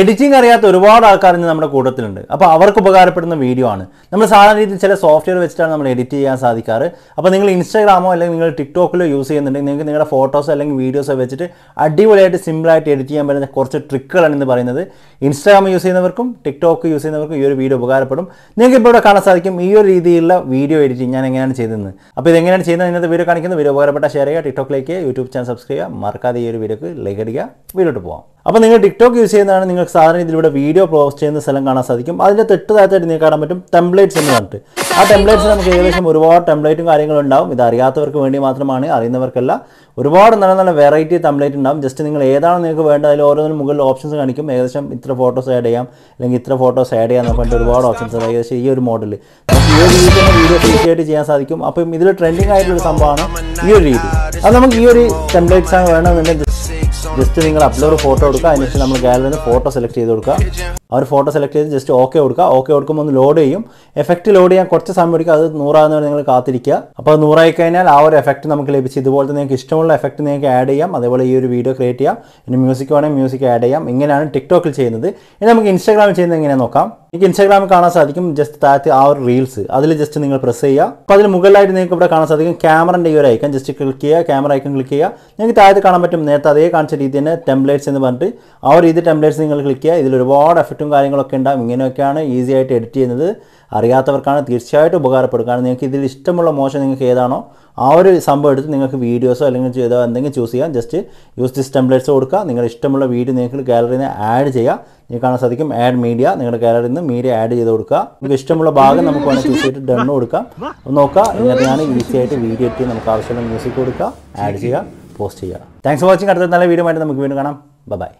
editing അറിയാത്ത ഒരുപാട് ആൾക്കാർ ഇന്ന് നമ്മുടെ കൂട്ടത്തിലുണ്ട് അപ്പോൾ അവർക്ക് ഉപകാരപ്പെടുന്ന വീഡിയോ ആണ് നമ്മൾ സാധാരണ രീതിയിൽ ചില സോഫ്റ്റ്വെയർ വെച്ചിട്ടാണ് നമ്മൾ എഡിറ്റ് ചെയ്യാൻ സാധിക്കാറ് അപ്പോൾ നിങ്ങൾ ഇൻസ്റ്റാഗ്രാമോ അല്ലെങ്കിൽ നിങ്ങൾ ടിക്ടോക്കിലോ യൂസ് ചെയ്യുന്നുണ്ടെങ്കിൽ നിങ്ങൾക്ക് നിങ്ങളുടെ ഫോട്ടോസ് അല്ലെങ്കിൽ വീഡിയോസോ വെച്ചിട്ട് അടിപൊളിയായിട്ട് സിമ്പിളായിട്ട് എഡിറ്റ് ചെയ്യാൻ പറ്റുന്ന കുറച്ച് ട്രിക്കുകളാണ് എന്ന് പറയുന്നത് ഇൻസ്റ്റാഗ്രാം യൂസ് ചെയ്യുന്നവർക്കും ടിക്ടോക്ക് യൂസ് ചെയ്യുന്നവർക്കും ഈ ഒരു വീഡിയോ ഉപകാരപ്പെടും നിങ്ങൾക്ക് ഇപ്പോൾ ഇവിടെ കാണാൻ സാധിക്കും ഈ ഒരു രീതിയിലുള്ള വീഡിയോ എഡിറ്റിംഗ് ഞാൻ എങ്ങനെയാണ് ചെയ്തത് അപ്പോൾ ഇതെങ്ങനെയാണ് ചെയ്യുന്നത് ഇന്നത്തെ വീഡിയോ കാണിക്കുന്നത് വീഡിയോ ഉപകാരപ്പെട്ട ഷെയർ ചെയ്യുക ടിക്ടോക്കിലേക്ക് യൂട്യൂബ് ചാനൽ സബ്സ്ക്രൈബ് ചെയ്യുക മറക്കാതെ ഈ ഒരു വീഡിയോക്ക് ലൈക്ക് അടിക്കുക വീഡിയോട്ട് പോകാം അപ്പോൾ നിങ്ങൾ ടിക്ടോക്ക് യൂസ് ചെയ്യുന്നതാണ് നിങ്ങൾക്ക് സാധാരണ ഇതിലൂടെ വീഡിയോ പോസ്റ്റ് ചെയ്യുന്ന സ്ഥലം കാണാൻ സാധിക്കും അതിൻ്റെ തൊട്ടതായിട്ട് നിങ്ങൾക്ക് കാണാൻ പറ്റും ടെംപ്ലേറ്റ്സ് എന്ന് പറഞ്ഞിട്ട് ആ ടെംപ്ലേറ്റ്സ് നമുക്ക് ഏകദേശം ഒരുപാട് ടെംപ്ലേറ്റും കാര്യങ്ങളും ഉണ്ടാവും ഇത് അറിയാത്തവർക്ക് വേണ്ടി മാത്രമാണ് അറിയുന്നവർക്കല്ല ഒരുപാട് നല്ല നല്ല വെറൈറ്റി ടെംപ്ലേറ്റ് ഉണ്ടാവും ജസ്റ്റ് നിങ്ങൾ ഏതാണ് നിങ്ങൾക്ക് വേണ്ടത് അതിൽ ഓരോന്നിനും മുകളിൽ ഓപ്ഷൻസ് കാണിക്കും ഏകദേശം ഇത്ര ഫോട്ടോസ് ആഡ് ചെയ്യാം അല്ലെങ്കിൽ ഇത്ര ഫോട്ടോസ് ആഡ് ചെയ്യാൻ പറഞ്ഞിട്ട് ഒരുപാട് ഓപ്ഷൻസ് ഉണ്ട് ഏകദേശം ഈ ഒരു മോഡൽ ഈ ഒരു വീഡിയോ തീർച്ചയായിട്ട് ചെയ്യാൻ സാധിക്കും അപ്പം ഇതിൽ ട്രെൻഡിങ് ആയിട്ടുള്ള സംഭവമാണ് ഈ ഒരു രീതി അത് നമുക്ക് ഈ ഒരു ടെംപ്ലേറ്റ്സ് ആണ് വേണമെന്നുണ്ടെങ്കിൽ ജസ്റ്റ് നിങ്ങൾ അപ്ലോഡ് ഫോട്ടോ എടുക്കുക അതിനുശേഷം നമ്മൾ ഗാലറിയിൽ നിന്ന് ഫോട്ടോ സെലക്ട് ചെയ്ത് കൊടുക്കുക ആ ഒരു ഫോട്ടോ സെലക്ട് ചെയ്ത് ജസ്റ്റ് ഓക്കെ കൊടുക്കുക ഓക്കെ കൊടുക്കുമ്പോൾ ഒന്ന് ലോഡ് ചെയ്യും എഫക്റ്റ് ലോഡ് ചെയ്യാൻ കുറച്ച് സമയം എടുക്കുക അത് നൂറാകുന്ന നിങ്ങൾ കാത്തിരിക്കുക അപ്പോൾ നൂറായി കഴിഞ്ഞാൽ ആ ഒരു എഫക്റ്റ് നമുക്ക് ലഭിച്ച് ഇതുപോലെ തന്നെ നിങ്ങൾക്ക് ഇഷ്ടമുള്ള എഫക്റ്റ് നിങ്ങൾക്ക് ആഡ് ചെയ്യാം അതേപോലെ ഈ ഒരു വീഡിയോ ക്രിയേറ്റ് ചെയ്യാം ഇനി മ്യൂസിക് വേണമെങ്കിൽ മ്യൂസിക് ആഡ് ചെയ്യാം ഇങ്ങനെയാണ് ടിക്ടോക്കിൽ ചെയ്യുന്നത് ഇനി നമുക്ക് ഇൻസ്റ്റാഗ്രാമിൽ ചെയ്യുന്നത് എങ്ങനെയാണെന്ന് നോക്കാം നിങ്ങൾക്ക് ഇൻസ്റ്റാഗ്രാമിൽ കാണാൻ സാധിക്കും ജസ്റ്റ് താഴത്തെ ആ ഒരു റീൽസ് അതിൽ ജസ്റ്റ് നിങ്ങൾ പ്രസ് ചെയ്യുക അപ്പോൾ അതിന് മുകളിലായിട്ട് നിങ്ങൾക്ക് ഇവിടെ കാണാൻ സാധിക്കും ക്യാമറൻ്റെ ഈ ഒരു ഐക്കൺ ജസ്റ്റ് ക്ലിക്ക് ചെയ്യുക ക്യാമറ ഐക്കൺ ക്ലിക്ക് ചെയ്യുക നിങ്ങൾക്ക് താഴത്ത് കാണാൻ പറ്റും നേരത്തെ അതേ കാണിച്ച രീതി തന്നെ ടെംപ്ലേറ്റ്സ് എന്ന് പറഞ്ഞിട്ട് ആ ഒരു ഇത് ടെംപ്ലേറ്റ്സ് നിങ്ങൾ ക്ലിക്ക് ചെയ്യുക ഇതിൽ ഒരുപാട് എഫക്റ്റും കാര്യങ്ങളൊക്കെ ഉണ്ടാകും ഇങ്ങനെയൊക്കെയാണ് ഈസി ആയിട്ട് എഡിറ്റ് ചെയ്യുന്നത് അറിയാത്തവർക്കാണ് തീർച്ചയായിട്ടും ഉപകാരപ്പെടും കാരണം നിങ്ങൾക്ക് ഇതിൽ ഇഷ്ടമുള്ള മോശം നിങ്ങൾക്ക് ഏതാണോ ആ ഒരു സംഭവം എടുത്ത് നിങ്ങൾക്ക് വീഡിയോസോ അല്ലെങ്കിൽ ചെയ്തോ എന്തെങ്കിലും ചൂസ് ചെയ്യാം ജസ്റ്റ് യൂസ് ദിസ് ടെംപ്ലേറ്റ്സ് കൊടുക്കുക നിങ്ങളുടെ ഇഷ്ടമുള്ള വീഡിയോ നിങ്ങൾക്ക് ഗാലറിയിൽ നിന്ന് ആഡ് ചെയ്യുക ഈ കാണാൻ സാധിക്കും ആഡ് മീഡിയ നിങ്ങളുടെ ഗാലറിയിൽ നിന്ന് മീഡിയ ആഡ് ചെയ്ത് കൊടുക്കുക നമുക്ക് ഇഷ്ടമുള്ള ഭാഗം നമുക്ക് വേണമെങ്കിൽ ചൂസ് ചെയ്തിട്ട് ഡൺ കൊടുക്കാം നോക്കാം നോക്കുക എന്നിട്ട് ഞാൻ ഈസി ആയിട്ട് വീഡിയോ എത്തി നമുക്ക് ആവശ്യമുള്ള മ്യൂസിക് കൊടുക്കുക ആഡ് ചെയ്യുക പോസ്റ്റ് ചെയ്യുക താങ്ക്സ് ഫോർ വാച്ചിങ് അടുത്ത നല്ല വീഡിയോ ആയിട്ട് നമുക്ക് വീണ്ടും കാണാം ബൈ